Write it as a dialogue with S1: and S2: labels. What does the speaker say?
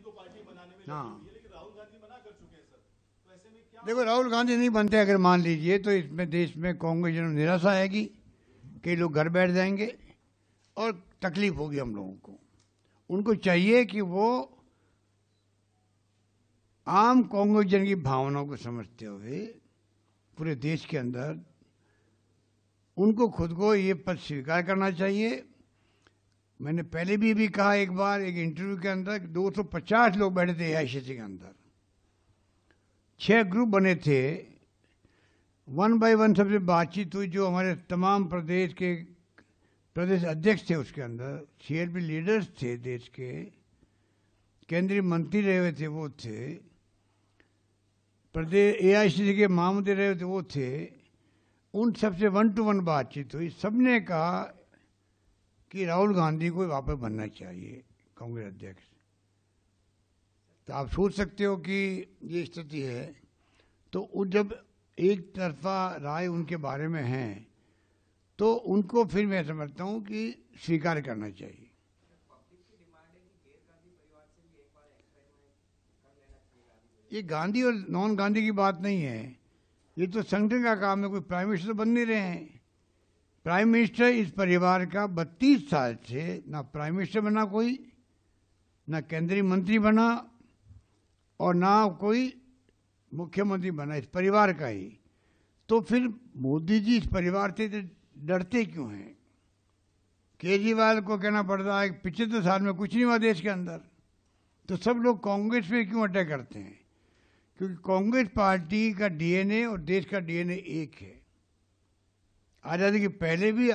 S1: गांधी को पार्टी बनाने में हाँ लेकिन राहुल गांधी मना कर चुके हैं सर तो ऐसे में क्या देखो राहुल गांधी नहीं बनते अगर मान लीजिए तो इसमें देश में कांग्रेस जनों निराशा आएगी कई लोग घर बैठ जाएंगे और तकलीफ होगी हम लोगों को उनको चाहिए कि वो आम कांग्रेस जन की भावनाओं को समझते हुए पूरे देश के अंदर उनको खुद को ये पद स्वीकार करना चाहिए मैंने पहले भी भी कहा एक बार एक इंटरव्यू के अंदर 250 लोग बैठे थे आईसीसी के अंदर छह ग्रुप बने थे वन बाय वन सबसे बातचीत हुई जो हमारे तमाम प्रदेश के प्रदेश अध्यक्ष थे उसके अंदर पी लीडर्स थे देश के केंद्रीय मंत्री रहे हुए थे वो थे प्रदेश ए सी के महामंत्री रहे हुए थे वो थे उन सबसे वन टू वन बातचीत हुई सबने कहा कि राहुल गांधी को वापस बनना चाहिए कांग्रेस अध्यक्ष तो आप सोच सकते हो कि ये स्थिति है तो वो जब एक तरफा राय उनके बारे में है तो उनको फिर मैं समझता हूँ कि स्वीकार करना चाहिए ये गांधी और नॉन गांधी की बात नहीं है ये तो संगठन का काम है कोई प्राइम मिनिस्टर तो बन नहीं रहे हैं प्राइम मिनिस्टर इस परिवार का 32 साल से ना प्राइम मिनिस्टर बना कोई ना केंद्रीय मंत्री बना और ना कोई मुख्यमंत्री बना इस परिवार का ही तो फिर मोदी जी इस परिवार से तो डरते क्यों हैं केजरीवाल को कहना पड़ता है पिछहत्तर साल में कुछ नहीं हुआ देश के अंदर तो सब लोग कांग्रेस पे क्यों अटैक करते हैं क्योंकि कांग्रेस पार्टी का डीएनए और देश का डीएनए एक है आज़ादी के पहले भी